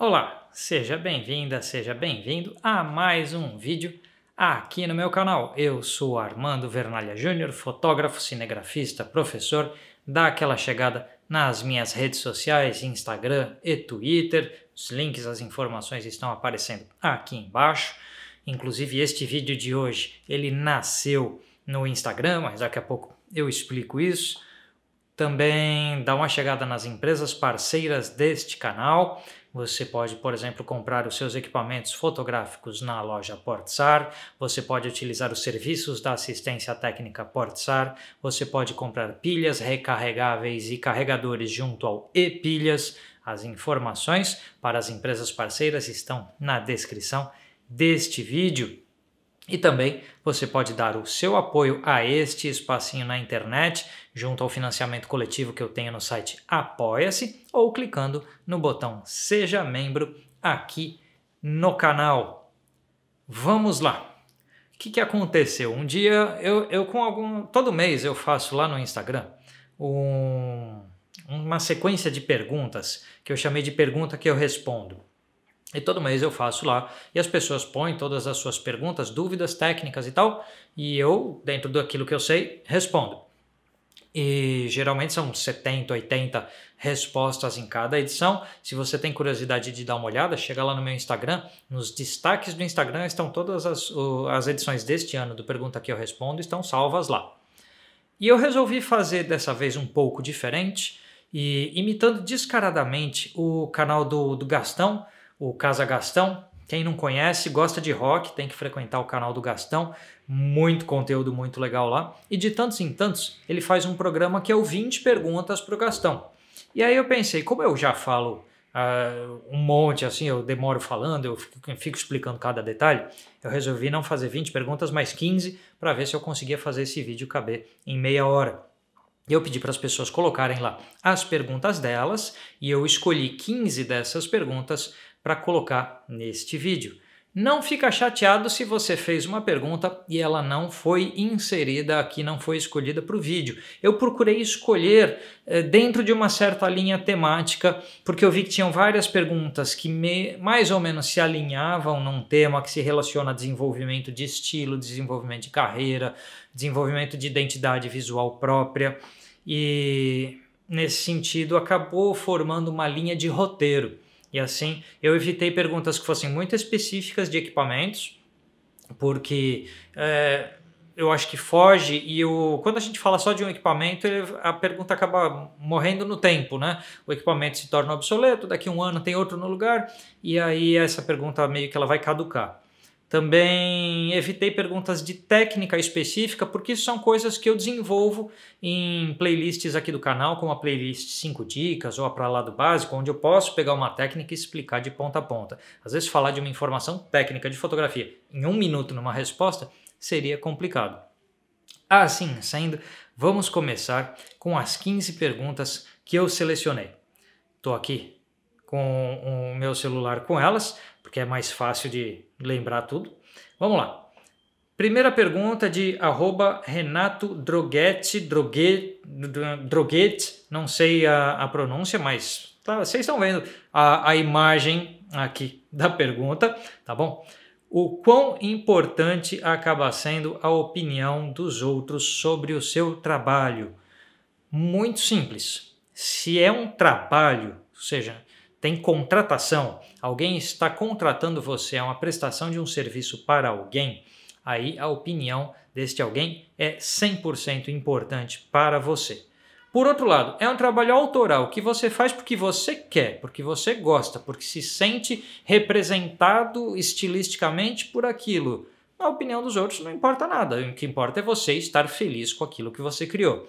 Olá, seja bem-vinda, seja bem-vindo a mais um vídeo aqui no meu canal. Eu sou Armando Vernalha Júnior, fotógrafo, cinegrafista, professor. Dá aquela chegada nas minhas redes sociais, Instagram e Twitter. Os links, as informações estão aparecendo aqui embaixo. Inclusive este vídeo de hoje, ele nasceu no Instagram, mas daqui a pouco eu explico isso. Também dá uma chegada nas empresas parceiras deste canal. Você pode, por exemplo, comprar os seus equipamentos fotográficos na loja Portsar, você pode utilizar os serviços da assistência técnica Portsar, você pode comprar pilhas recarregáveis e carregadores junto ao e-pilhas. As informações para as empresas parceiras estão na descrição deste vídeo. E também você pode dar o seu apoio a este espacinho na internet, junto ao financiamento coletivo que eu tenho no site Apoia-se, ou clicando no botão Seja Membro aqui no canal. Vamos lá! O que, que aconteceu? Um dia eu, eu com algum. Todo mês eu faço lá no Instagram um, uma sequência de perguntas que eu chamei de pergunta que eu respondo. E todo mês eu faço lá e as pessoas põem todas as suas perguntas, dúvidas técnicas e tal, e eu, dentro daquilo que eu sei, respondo. E geralmente são 70, 80 respostas em cada edição. Se você tem curiosidade de dar uma olhada, chega lá no meu Instagram. Nos destaques do Instagram estão todas as, as edições deste ano do Pergunta Que Eu Respondo, estão salvas lá. E eu resolvi fazer dessa vez um pouco diferente, e imitando descaradamente o canal do, do Gastão, o Casa Gastão. Quem não conhece, gosta de rock, tem que frequentar o canal do Gastão. Muito conteúdo muito legal lá. E de tantos em tantos, ele faz um programa que é o 20 perguntas para o Gastão. E aí eu pensei, como eu já falo uh, um monte, assim, eu demoro falando, eu fico, eu fico, explicando cada detalhe, eu resolvi não fazer 20 perguntas, mas 15 para ver se eu conseguia fazer esse vídeo caber em meia hora. Eu pedi para as pessoas colocarem lá as perguntas delas e eu escolhi 15 dessas perguntas para colocar neste vídeo. Não fica chateado se você fez uma pergunta e ela não foi inserida aqui, não foi escolhida para o vídeo. Eu procurei escolher eh, dentro de uma certa linha temática, porque eu vi que tinham várias perguntas que me, mais ou menos se alinhavam num tema que se relaciona a desenvolvimento de estilo, desenvolvimento de carreira, desenvolvimento de identidade visual própria. E nesse sentido acabou formando uma linha de roteiro. E assim, eu evitei perguntas que fossem muito específicas de equipamentos, porque é, eu acho que foge e o, quando a gente fala só de um equipamento, ele, a pergunta acaba morrendo no tempo, né? O equipamento se torna obsoleto, daqui a um ano tem outro no lugar, e aí essa pergunta meio que ela vai caducar. Também evitei perguntas de técnica específica, porque são coisas que eu desenvolvo em playlists aqui do canal, como a playlist 5 dicas ou a para lá do básico, onde eu posso pegar uma técnica e explicar de ponta a ponta. Às vezes falar de uma informação técnica de fotografia em um minuto numa resposta seria complicado. Assim ah, sendo, vamos começar com as 15 perguntas que eu selecionei. Estou aqui com o meu celular com elas, porque é mais fácil de lembrar tudo. Vamos lá. Primeira pergunta de arroba Renato Droguete, Droguete, Droguete não sei a, a pronúncia, mas tá, vocês estão vendo a, a imagem aqui da pergunta, tá bom? O quão importante acaba sendo a opinião dos outros sobre o seu trabalho? Muito simples. Se é um trabalho, ou seja, tem contratação, alguém está contratando você, é uma prestação de um serviço para alguém, aí a opinião deste alguém é 100% importante para você. Por outro lado, é um trabalho autoral que você faz porque você quer, porque você gosta, porque se sente representado estilisticamente por aquilo. A opinião dos outros não importa nada, o que importa é você estar feliz com aquilo que você criou.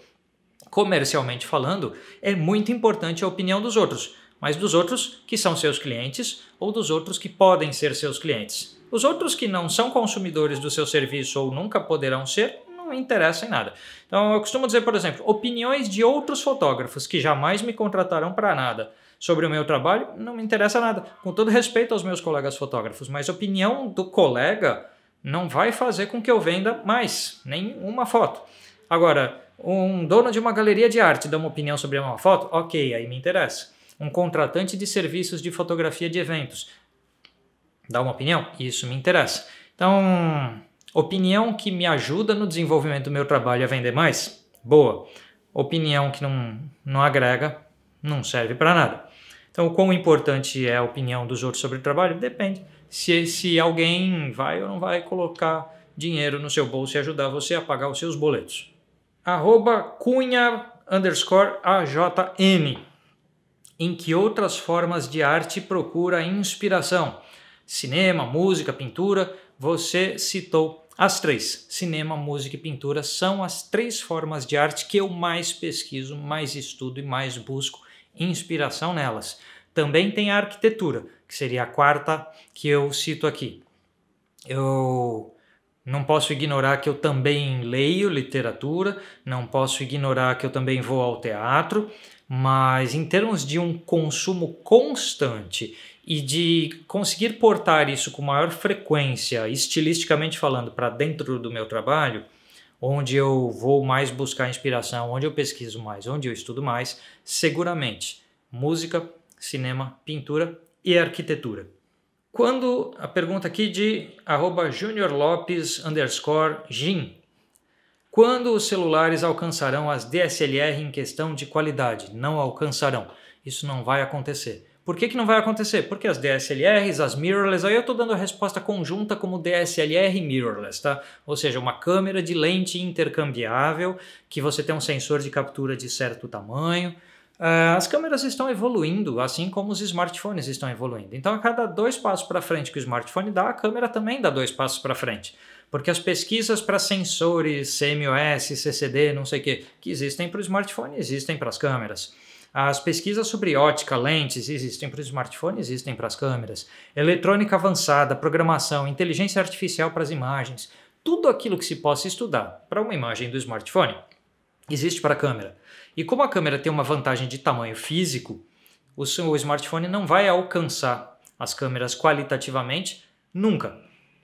Comercialmente falando, é muito importante a opinião dos outros, mas dos outros que são seus clientes ou dos outros que podem ser seus clientes. Os outros que não são consumidores do seu serviço ou nunca poderão ser, não interessa em nada. Então eu costumo dizer, por exemplo, opiniões de outros fotógrafos que jamais me contrataram para nada sobre o meu trabalho, não me interessa nada. Com todo respeito aos meus colegas fotógrafos, mas opinião do colega não vai fazer com que eu venda mais nenhuma foto. Agora, um dono de uma galeria de arte dá uma opinião sobre uma foto, ok, aí me interessa um contratante de serviços de fotografia de eventos. Dá uma opinião? Isso me interessa. Então, opinião que me ajuda no desenvolvimento do meu trabalho a vender mais? Boa. Opinião que não, não agrega, não serve para nada. Então, o quão importante é a opinião dos outros sobre o trabalho? Depende. Se, se alguém vai ou não vai colocar dinheiro no seu bolso e ajudar você a pagar os seus boletos. Arroba cunha underscore AJN em que outras formas de arte procura inspiração. Cinema, música, pintura, você citou as três. Cinema, música e pintura são as três formas de arte que eu mais pesquiso, mais estudo e mais busco inspiração nelas. Também tem a arquitetura, que seria a quarta que eu cito aqui. Eu não posso ignorar que eu também leio literatura, não posso ignorar que eu também vou ao teatro, mas em termos de um consumo constante e de conseguir portar isso com maior frequência, estilisticamente falando, para dentro do meu trabalho, onde eu vou mais buscar inspiração, onde eu pesquiso mais, onde eu estudo mais, seguramente música, cinema, pintura e arquitetura. Quando a pergunta aqui de arroba juniorlopes underscore gin, quando os celulares alcançarão as DSLR em questão de qualidade? Não alcançarão. Isso não vai acontecer. Por que, que não vai acontecer? Porque as DSLRs, as mirrorless, aí eu estou dando a resposta conjunta como DSLR e mirrorless, tá? Ou seja, uma câmera de lente intercambiável, que você tem um sensor de captura de certo tamanho, ah, as câmeras estão evoluindo, assim como os smartphones estão evoluindo. Então, a cada dois passos para frente que o smartphone dá, a câmera também dá dois passos para frente. Porque as pesquisas para sensores, CMOS, CCD, não sei o que, que existem para o smartphone, existem para as câmeras. As pesquisas sobre ótica, lentes, existem para o smartphone, existem para as câmeras. Eletrônica avançada, programação, inteligência artificial para as imagens. Tudo aquilo que se possa estudar para uma imagem do smartphone existe para a câmera. E como a câmera tem uma vantagem de tamanho físico, o, seu, o smartphone não vai alcançar as câmeras qualitativamente nunca.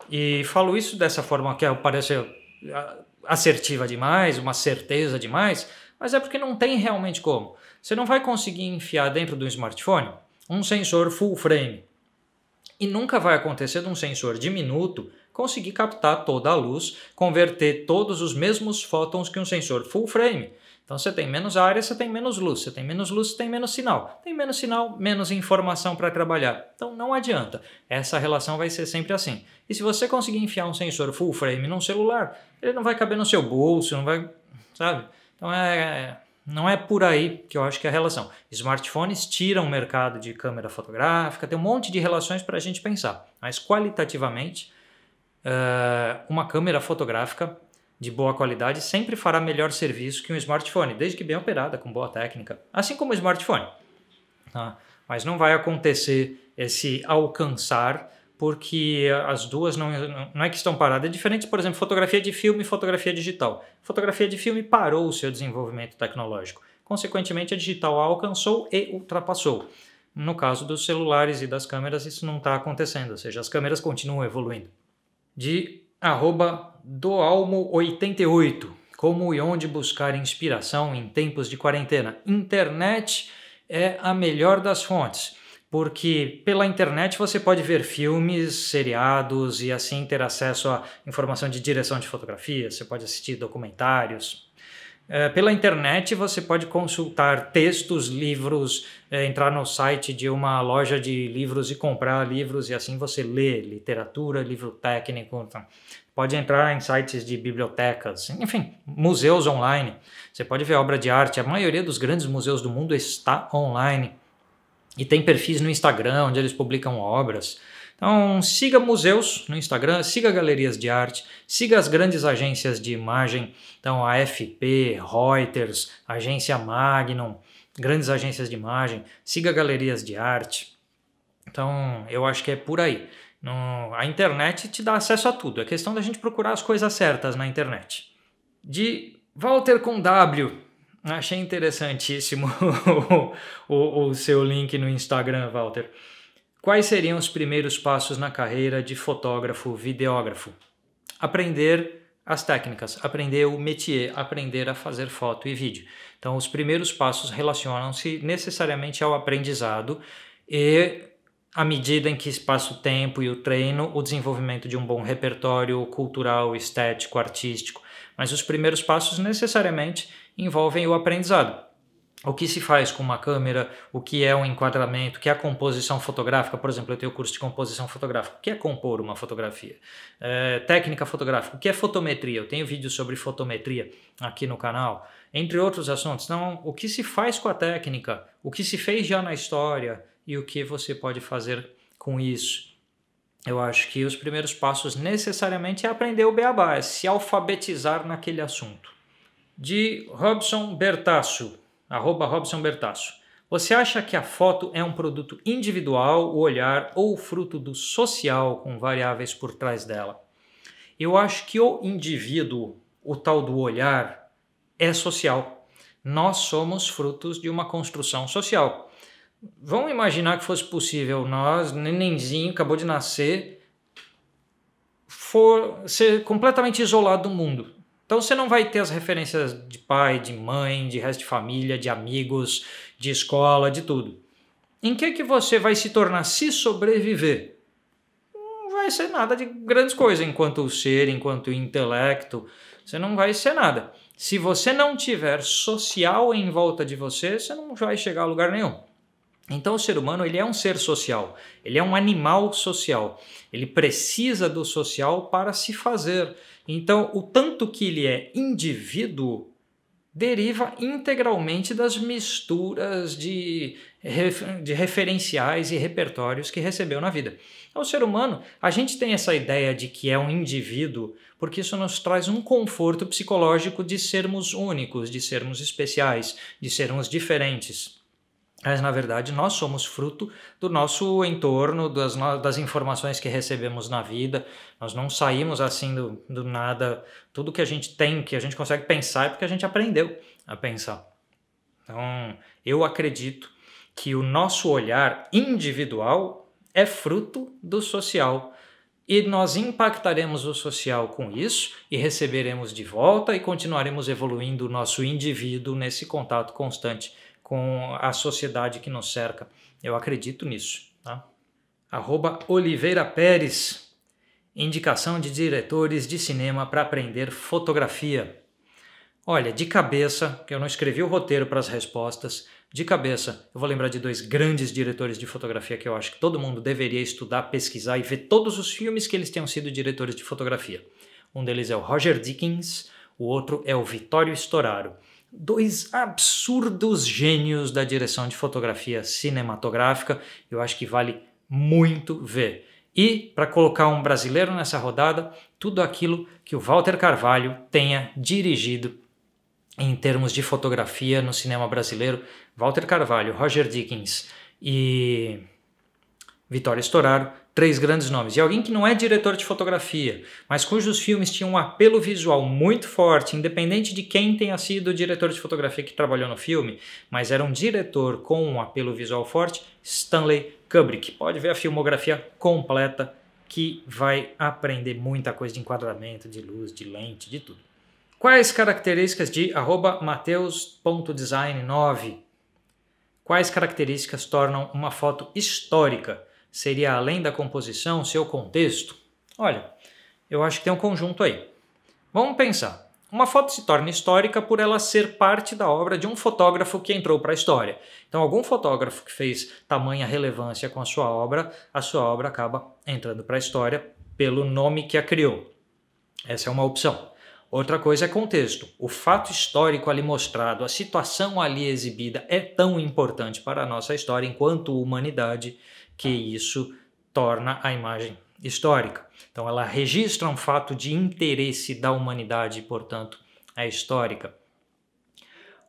E falo isso dessa forma que parece ah, assertiva demais, uma certeza demais, mas é porque não tem realmente como. Você não vai conseguir enfiar dentro do smartphone um sensor full frame. E nunca vai acontecer de um sensor diminuto conseguir captar toda a luz, converter todos os mesmos fótons que um sensor full frame. Então você tem menos área, você tem menos luz, você tem menos luz, você tem menos sinal. Tem menos sinal, menos informação para trabalhar. Então não adianta. Essa relação vai ser sempre assim. E se você conseguir enfiar um sensor full frame num celular, ele não vai caber no seu bolso, não vai, sabe? Então é, é não é por aí que eu acho que é a relação. Smartphones tiram o mercado de câmera fotográfica, tem um monte de relações para a gente pensar. Mas qualitativamente, eh, uma câmera fotográfica de boa qualidade sempre fará melhor serviço que um smartphone, desde que bem operada, com boa técnica, assim como o smartphone. Tá? Mas não vai acontecer esse alcançar, porque as duas não, não é que estão paradas. É diferente, por exemplo, fotografia de filme e fotografia digital. Fotografia de filme parou o seu desenvolvimento tecnológico. Consequentemente, a digital a alcançou e ultrapassou. No caso dos celulares e das câmeras, isso não está acontecendo, ou seja, as câmeras continuam evoluindo. De arroba do Almo 88. Como e onde buscar inspiração em tempos de quarentena? Internet é a melhor das fontes, porque pela internet você pode ver filmes, seriados e assim ter acesso a informação de direção de fotografia, você pode assistir documentários. É, pela internet você pode consultar textos, livros, é, entrar no site de uma loja de livros e comprar livros, e assim você lê literatura, livro técnico. Então, pode entrar em sites de bibliotecas, enfim, museus online. Você pode ver obra de arte. A maioria dos grandes museus do mundo está online. E tem perfis no Instagram onde eles publicam obras. Então, siga museus no Instagram, siga galerias de arte, siga as grandes agências de imagem, então AFP, Reuters, Agência Magnum, grandes agências de imagem, siga galerias de arte. Então, eu acho que é por aí a internet te dá acesso a tudo. É questão da gente procurar as coisas certas na internet. De Walter com W. Achei interessantíssimo o, o, o seu link no Instagram, Walter. Quais seriam os primeiros passos na carreira de fotógrafo, videógrafo? Aprender as técnicas, aprender o métier, aprender a fazer foto e vídeo. Então, os primeiros passos relacionam-se necessariamente ao aprendizado e à medida em que espaço, tempo e o treino, o desenvolvimento de um bom repertório cultural, estético, artístico. Mas os primeiros passos necessariamente envolvem o aprendizado. O que se faz com uma câmera, o que é um enquadramento, o que é a composição fotográfica, por exemplo, eu tenho curso de composição fotográfica, o que é compor uma fotografia, é, técnica fotográfica, o que é fotometria, eu tenho vídeos sobre fotometria aqui no canal, entre outros assuntos. Então, o que se faz com a técnica, o que se fez já na história, e o que você pode fazer com isso. Eu acho que os primeiros passos necessariamente é aprender o beabá, é se alfabetizar naquele assunto. De Robson Bertasso, arroba Robson Bertasso. Você acha que a foto é um produto individual, o olhar ou fruto do social com variáveis por trás dela? Eu acho que o indivíduo, o tal do olhar, é social. Nós somos frutos de uma construção social. Vamos imaginar que fosse possível nós, nenenzinho, acabou de nascer, for ser completamente isolado do mundo. Então você não vai ter as referências de pai, de mãe, de resto de família, de amigos, de escola, de tudo. Em que que você vai se tornar se sobreviver? Não vai ser nada de grandes coisas enquanto ser, enquanto intelecto, você não vai ser nada. Se você não tiver social em volta de você, você não vai chegar a lugar nenhum. Então o ser humano ele é um ser social, ele é um animal social, ele precisa do social para se fazer. Então o tanto que ele é indivíduo deriva integralmente das misturas de, de referenciais e repertórios que recebeu na vida. Então, o ser humano, a gente tem essa ideia de que é um indivíduo, porque isso nos traz um conforto psicológico de sermos únicos, de sermos especiais, de sermos diferentes. Mas, na verdade, nós somos fruto do nosso entorno, das, das informações que recebemos na vida. Nós não saímos assim do, do nada. Tudo que a gente tem, que a gente consegue pensar, é porque a gente aprendeu a pensar. Então, eu acredito que o nosso olhar individual é fruto do social. E nós impactaremos o social com isso e receberemos de volta e continuaremos evoluindo o nosso indivíduo nesse contato constante com a sociedade que nos cerca. Eu acredito nisso. Tá? Arroba Oliveira Pérez, indicação de diretores de cinema para aprender fotografia. Olha, de cabeça, que eu não escrevi o roteiro para as respostas, de cabeça, eu vou lembrar de dois grandes diretores de fotografia que eu acho que todo mundo deveria estudar, pesquisar e ver todos os filmes que eles tenham sido diretores de fotografia. Um deles é o Roger Dickens, o outro é o Vittorio Storaro dois absurdos gênios da direção de fotografia cinematográfica. Eu acho que vale muito ver. E, para colocar um brasileiro nessa rodada, tudo aquilo que o Walter Carvalho tenha dirigido em termos de fotografia no cinema brasileiro. Walter Carvalho, Roger Dickens e Vitória Storaro três grandes nomes, e alguém que não é diretor de fotografia, mas cujos filmes tinham um apelo visual muito forte, independente de quem tenha sido o diretor de fotografia que trabalhou no filme, mas era um diretor com um apelo visual forte, Stanley Kubrick. Pode ver a filmografia completa que vai aprender muita coisa de enquadramento, de luz, de lente, de tudo. Quais características de mateus.design9? Quais características tornam uma foto histórica? seria além da composição, seu contexto? Olha, eu acho que tem um conjunto aí. Vamos pensar. Uma foto se torna histórica por ela ser parte da obra de um fotógrafo que entrou para a história. Então, algum fotógrafo que fez tamanha relevância com a sua obra, a sua obra acaba entrando para a história pelo nome que a criou. Essa é uma opção. Outra coisa é contexto. O fato histórico ali mostrado, a situação ali exibida é tão importante para a nossa história enquanto humanidade que isso torna a imagem histórica. Então, ela registra um fato de interesse da humanidade, e, portanto, é histórica.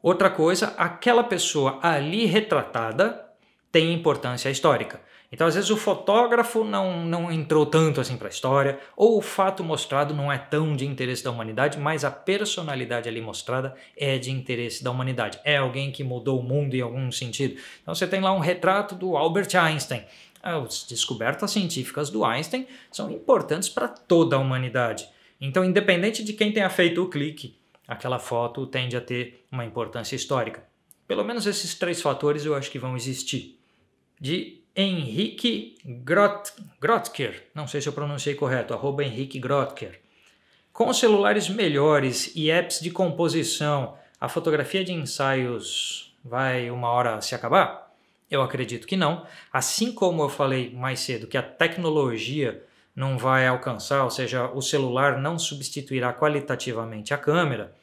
Outra coisa, aquela pessoa ali retratada tem importância histórica. Então, às vezes, o fotógrafo não, não entrou tanto assim para a história, ou o fato mostrado não é tão de interesse da humanidade, mas a personalidade ali mostrada é de interesse da humanidade. É alguém que mudou o mundo em algum sentido. Então, você tem lá um retrato do Albert Einstein. Ah, as descobertas científicas do Einstein são importantes para toda a humanidade. Então, independente de quem tenha feito o clique, aquela foto tende a ter uma importância histórica. Pelo menos esses três fatores eu acho que vão existir. De Henrique Grot, Grotker, não sei se eu pronunciei correto, arroba Henrique Grotker. Com celulares melhores e apps de composição, a fotografia de ensaios vai uma hora se acabar? Eu acredito que não. Assim como eu falei mais cedo que a tecnologia não vai alcançar, ou seja, o celular não substituirá qualitativamente a câmera,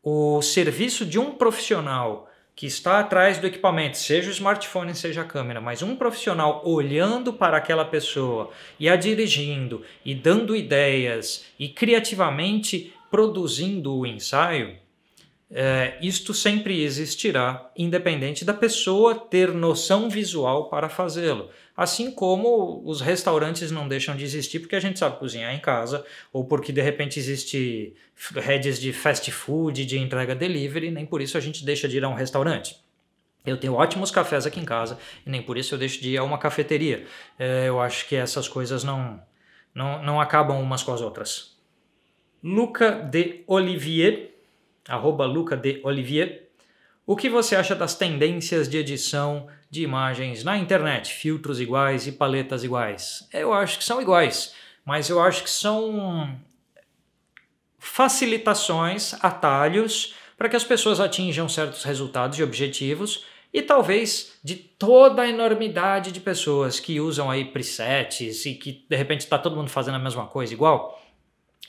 o serviço de um profissional que está atrás do equipamento, seja o smartphone, seja a câmera, mas um profissional olhando para aquela pessoa e a dirigindo e dando ideias e criativamente produzindo o ensaio, é, isto sempre existirá, independente da pessoa ter noção visual para fazê-lo. Assim como os restaurantes não deixam de existir porque a gente sabe cozinhar em casa, ou porque de repente existe redes de fast food, de entrega delivery, nem por isso a gente deixa de ir a um restaurante. Eu tenho ótimos cafés aqui em casa e nem por isso eu deixo de ir a uma cafeteria. É, eu acho que essas coisas não, não, não acabam umas com as outras. Luca de Olivier, arroba Luca de Olivier. O que você acha das tendências de edição de imagens na internet, filtros iguais e paletas iguais. Eu acho que são iguais, mas eu acho que são facilitações, atalhos para que as pessoas atinjam certos resultados e objetivos e talvez de toda a enormidade de pessoas que usam aí presets e que de repente está todo mundo fazendo a mesma coisa igual,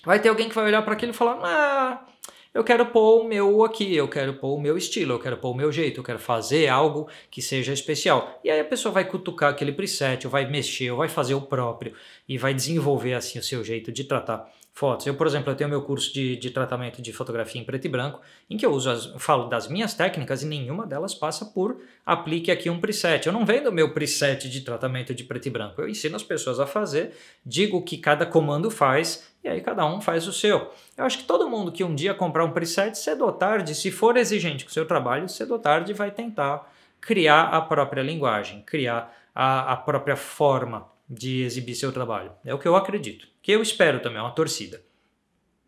vai ter alguém que vai olhar para aquilo e falar: ah, eu quero pôr o meu aqui, eu quero pôr o meu estilo, eu quero pôr o meu jeito, eu quero fazer algo que seja especial. E aí a pessoa vai cutucar aquele preset, ou vai mexer, ou vai fazer o próprio e vai desenvolver assim o seu jeito de tratar fotos. Eu, por exemplo, eu tenho meu curso de, de tratamento de fotografia em preto e branco, em que eu uso as, falo das minhas técnicas e nenhuma delas passa por aplique aqui um preset. Eu não vendo meu preset de tratamento de preto e branco. Eu ensino as pessoas a fazer, digo o que cada comando faz e aí cada um faz o seu. Eu acho que todo mundo que um dia comprar um preset, cedo ou tarde, se for exigente com o seu trabalho, cedo ou tarde vai tentar criar a própria linguagem, criar a, a própria forma de exibir seu trabalho. É o que eu acredito, que eu espero também, é uma torcida.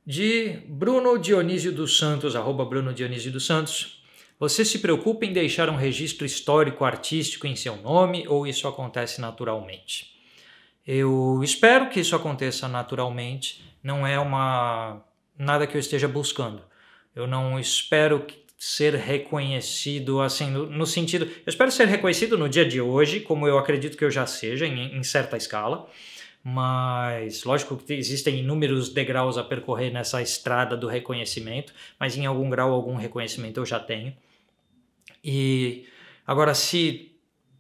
De Bruno Dionísio dos Santos, arroba Bruno Dionísio dos Santos. Você se preocupa em deixar um registro histórico artístico em seu nome ou isso acontece naturalmente? Eu espero que isso aconteça naturalmente, não é uma nada que eu esteja buscando. Eu não espero ser reconhecido, assim, no, no, sentido. Eu espero ser reconhecido no dia de hoje, como eu acredito que eu já seja, em, em certa escala. Mas, lógico que existem inúmeros degraus a percorrer nessa estrada do reconhecimento, mas em algum grau, algum reconhecimento eu já tenho. E agora, se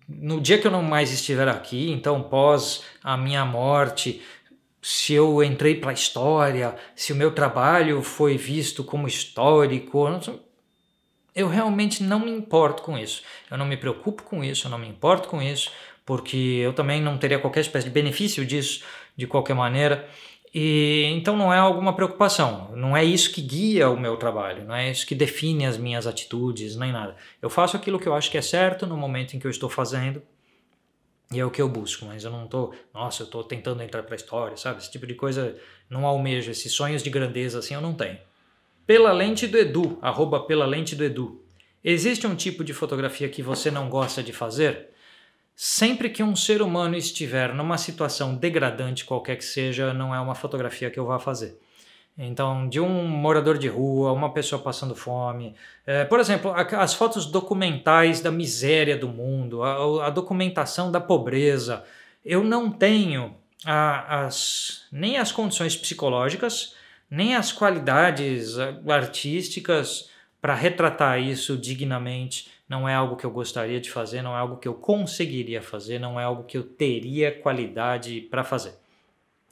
no dia que eu não mais estiver aqui, então pós a minha morte, se eu entrei para a história, se o meu trabalho foi visto como histórico, eu realmente não me importo com isso. Eu não me preocupo com isso, eu não me importo com isso, porque eu também não teria qualquer espécie de benefício disso de qualquer maneira. E então não é alguma preocupação, não é isso que guia o meu trabalho, não é isso que define as minhas atitudes, nem nada. Eu faço aquilo que eu acho que é certo no momento em que eu estou fazendo. E é o que eu busco, mas eu não tô, nossa, eu tô tentando entrar para a história, sabe? Esse tipo de coisa não almejo, esses sonhos de grandeza assim eu não tenho. Pela lente do Edu, arroba pela lente do Edu. Existe um tipo de fotografia que você não gosta de fazer? Sempre que um ser humano estiver numa situação degradante, qualquer que seja, não é uma fotografia que eu vá fazer. Então, de um morador de rua, uma pessoa passando fome. É, por exemplo, as fotos documentais da miséria do mundo, a, a documentação da pobreza. Eu não tenho a, as, nem as condições psicológicas, nem as qualidades ah, artísticas para retratar isso dignamente. Não é algo que eu gostaria de fazer, não é algo que eu conseguiria fazer, não é algo que eu teria qualidade para fazer.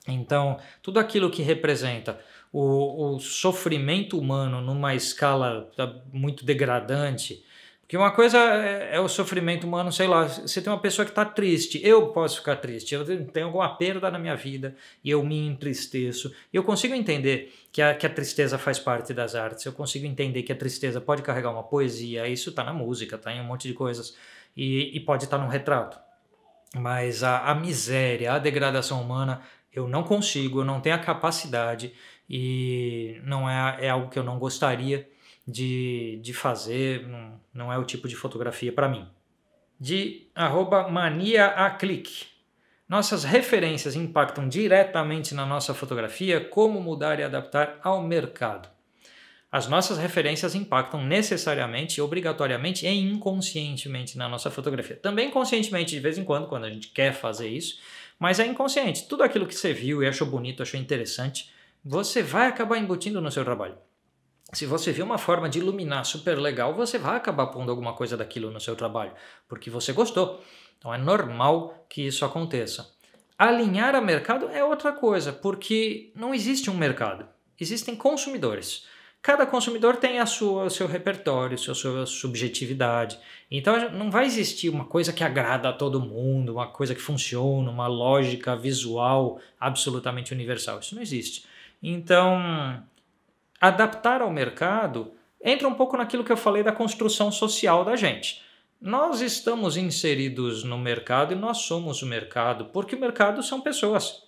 Então, tudo aquilo que representa o, o sofrimento humano numa escala ah, muito degradante, porque uma coisa é, é, o sofrimento humano, sei lá, você tem uma pessoa que está triste, eu posso ficar triste, eu tenho alguma perda na minha vida e eu me entristeço. Eu consigo entender que a, que a tristeza faz parte das artes, eu consigo entender que a tristeza pode carregar uma poesia, isso está na música, está em um monte de coisas, e, e pode estar tá num retrato. Mas a, a miséria, a degradação humana, eu não consigo, eu não tenho a capacidade e não é, é algo que eu não gostaria de, de fazer, não, não é o tipo de fotografia para mim. De arroba mania a clique. Nossas referências impactam diretamente na nossa fotografia, como mudar e adaptar ao mercado. As nossas referências impactam necessariamente, obrigatoriamente e inconscientemente na nossa fotografia. Também conscientemente de vez em quando, quando a gente quer fazer isso, mas é inconsciente. Tudo aquilo que você viu e achou bonito, achou interessante, você vai acabar embutindo no seu trabalho se você vê uma forma de iluminar super legal, você vai acabar pondo alguma coisa daquilo no seu trabalho, porque você gostou. Então é normal que isso aconteça. Alinhar a mercado é outra coisa, porque não existe um mercado, existem consumidores. Cada consumidor tem a sua, seu repertório, sua, sua subjetividade. Então não vai existir uma coisa que agrada a todo mundo, uma coisa que funciona, uma lógica visual absolutamente universal. Isso não existe. Então, adaptar ao mercado entra um pouco naquilo que eu falei da construção social da gente. Nós estamos inseridos no mercado e nós somos o mercado, porque o mercado são pessoas.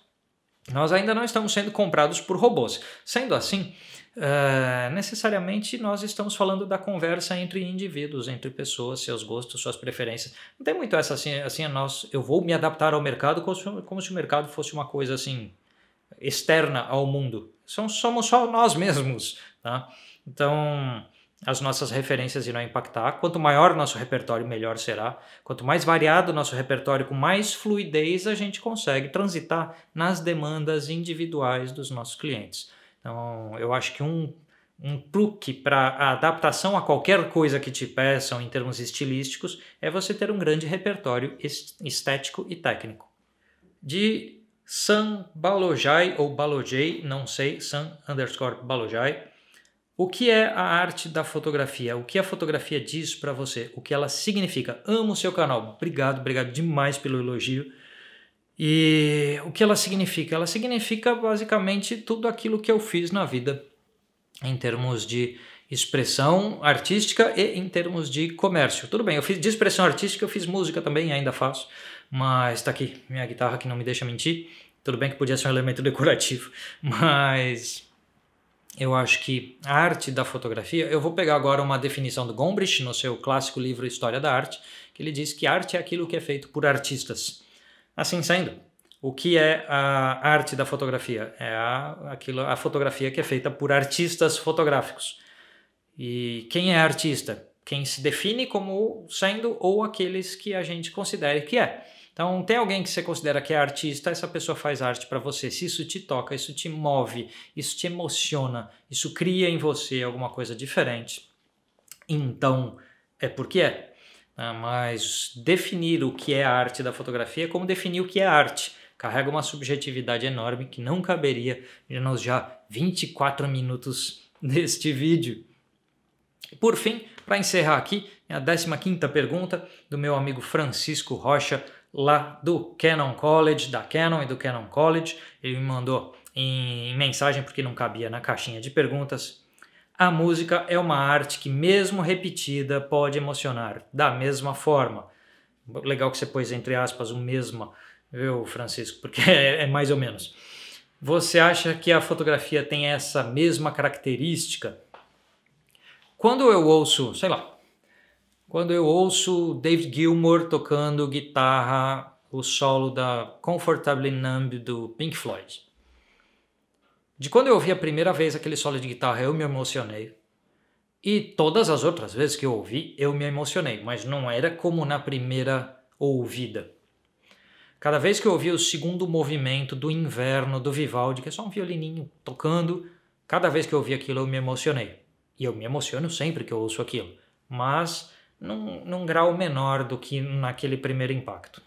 Nós ainda não estamos sendo comprados por robôs. Sendo assim, uh, necessariamente nós estamos falando da conversa entre indivíduos, entre pessoas, seus gostos, suas preferências. Não tem muito essa assim, assim nós, eu vou me adaptar ao mercado como se, como se o mercado fosse uma coisa assim externa ao mundo somos só nós mesmos. Tá? Então, as nossas referências irão impactar. Quanto maior nosso repertório, melhor será. Quanto mais variado nosso repertório, com mais fluidez a gente consegue transitar nas demandas individuais dos nossos clientes. Então, eu acho que um, um truque para a adaptação a qualquer coisa que te peçam em termos estilísticos é você ter um grande repertório estético e técnico. De San Balojai ou Balojai, não sei, San underscore Balojai. O que é a arte da fotografia? O que a fotografia diz para você? O que ela significa? Amo o seu canal. Obrigado, obrigado demais pelo elogio. E o que ela significa? Ela significa basicamente tudo aquilo que eu fiz na vida em termos de expressão artística e em termos de comércio. Tudo bem, eu fiz de expressão artística, eu fiz música também, ainda faço. Mas tá aqui, minha guitarra que não me deixa mentir. Tudo bem que podia ser um elemento decorativo, mas eu acho que a arte da fotografia. Eu vou pegar agora uma definição do Gombrich no seu clássico livro História da Arte, que ele diz que arte é aquilo que é feito por artistas. Assim sendo, o que é a arte da fotografia? É a, aquilo, a fotografia que é feita por artistas fotográficos. E quem é artista? Quem se define como sendo ou aqueles que a gente considere que é. Então, tem alguém que você considera que é artista, essa pessoa faz arte para você. Se isso te toca, isso te move, isso te emociona, isso cria em você alguma coisa diferente, então é porque é. Né? Mas definir o que é a arte da fotografia é como definir o que é arte. Carrega uma subjetividade enorme que não caberia nos já 24 minutos deste vídeo. Por fim, para encerrar aqui, a 15 pergunta do meu amigo Francisco Rocha, lá do Canon College, da Canon e do Canon College. Ele me mandou em mensagem porque não cabia na caixinha de perguntas. A música é uma arte que, mesmo repetida, pode emocionar da mesma forma. Legal que você pôs entre aspas o mesma, viu, Francisco? Porque é, é mais ou menos. Você acha que a fotografia tem essa mesma característica? Quando eu ouço, sei lá, quando eu ouço David Gilmour tocando guitarra, o solo da Comfortably Numb do Pink Floyd. De quando eu ouvi a primeira vez aquele solo de guitarra, eu me emocionei. E todas as outras vezes que eu ouvi, eu me emocionei, mas não era como na primeira ouvida. Cada vez que eu ouvi o segundo movimento do Inverno do Vivaldi, que é só um violininho tocando, cada vez que eu ouvi aquilo eu me emocionei. E eu me emociono sempre que eu ouço aquilo. Mas num, num grau menor do que naquele primeiro impacto.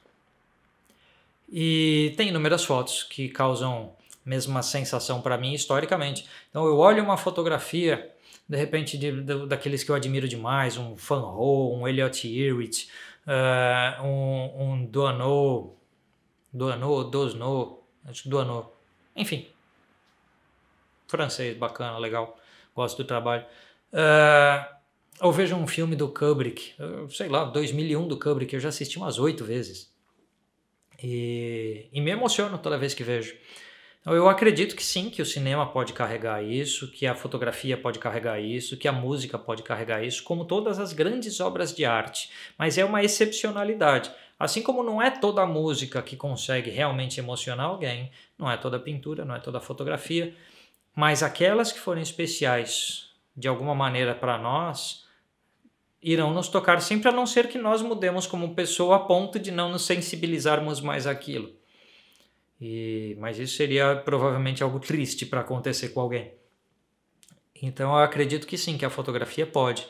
E tem inúmeras fotos que causam mesma sensação para mim historicamente. Então eu olho uma fotografia, de repente, de, de, daqueles que eu admiro demais, um Fan Ho, um Elliot Irwich, ah, uh, um, um Duano, Duano, Dosno, acho que Duano, enfim. Francês, bacana, legal, gosto do trabalho. Uh, ou vejo um filme do Kubrick, sei lá, 2001 do Kubrick, eu já assisti umas oito vezes. E, e me emociono toda vez que vejo. Então, eu acredito que sim, que o cinema pode carregar isso, que a fotografia pode carregar isso, que a música pode carregar isso, como todas as grandes obras de arte. Mas é uma excepcionalidade. Assim como não é toda a música que consegue realmente emocionar alguém, não é toda a pintura, não é toda a fotografia, mas aquelas que forem especiais de alguma maneira para nós, irão nos tocar sempre, a não ser que nós mudemos como pessoa a ponto de não nos sensibilizarmos mais àquilo. E, mas isso seria provavelmente algo triste para acontecer com alguém. Então eu acredito que sim, que a fotografia pode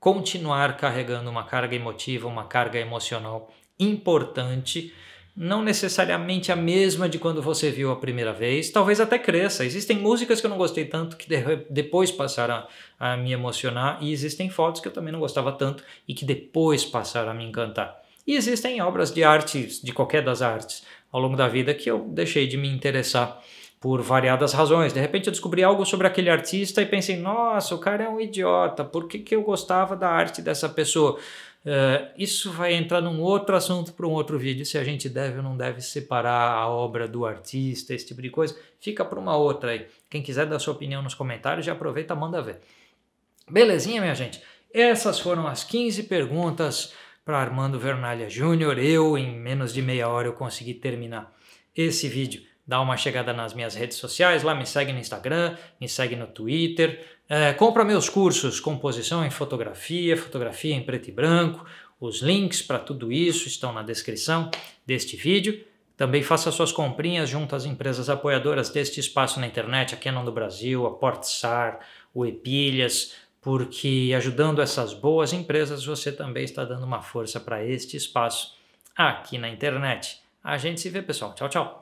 continuar carregando uma carga emotiva, uma carga emocional importante não necessariamente a mesma de quando você viu a primeira vez, talvez até cresça. Existem músicas que eu não gostei tanto que de, depois passaram a, a me emocionar, e existem fotos que eu também não gostava tanto e que depois passaram a me encantar. E existem obras de arte, de qualquer das artes, ao longo da vida que eu deixei de me interessar por variadas razões. De repente eu descobri algo sobre aquele artista e pensei, nossa, o cara é um idiota, por que, que eu gostava da arte dessa pessoa? Uh, isso vai entrar num outro assunto para um outro vídeo, se a gente deve ou não deve separar a obra do artista, esse tipo de coisa. Fica para uma outra aí. Quem quiser dar sua opinião nos comentários, já aproveita manda ver. Belezinha, minha gente? Essas foram as 15 perguntas para Armando Vernalha Júnior. Eu, em menos de meia hora, eu consegui terminar esse vídeo. Dá uma chegada nas minhas redes sociais, lá me segue no Instagram, me segue no Twitter, é, compra meus cursos Composição em Fotografia, Fotografia em Preto e Branco. Os links para tudo isso estão na descrição deste vídeo. Também faça suas comprinhas junto às empresas apoiadoras deste espaço na internet, a Canon do Brasil, a Portsar, o Epilhas, porque ajudando essas boas empresas você também está dando uma força para este espaço aqui na internet. A gente se vê, pessoal. Tchau, tchau.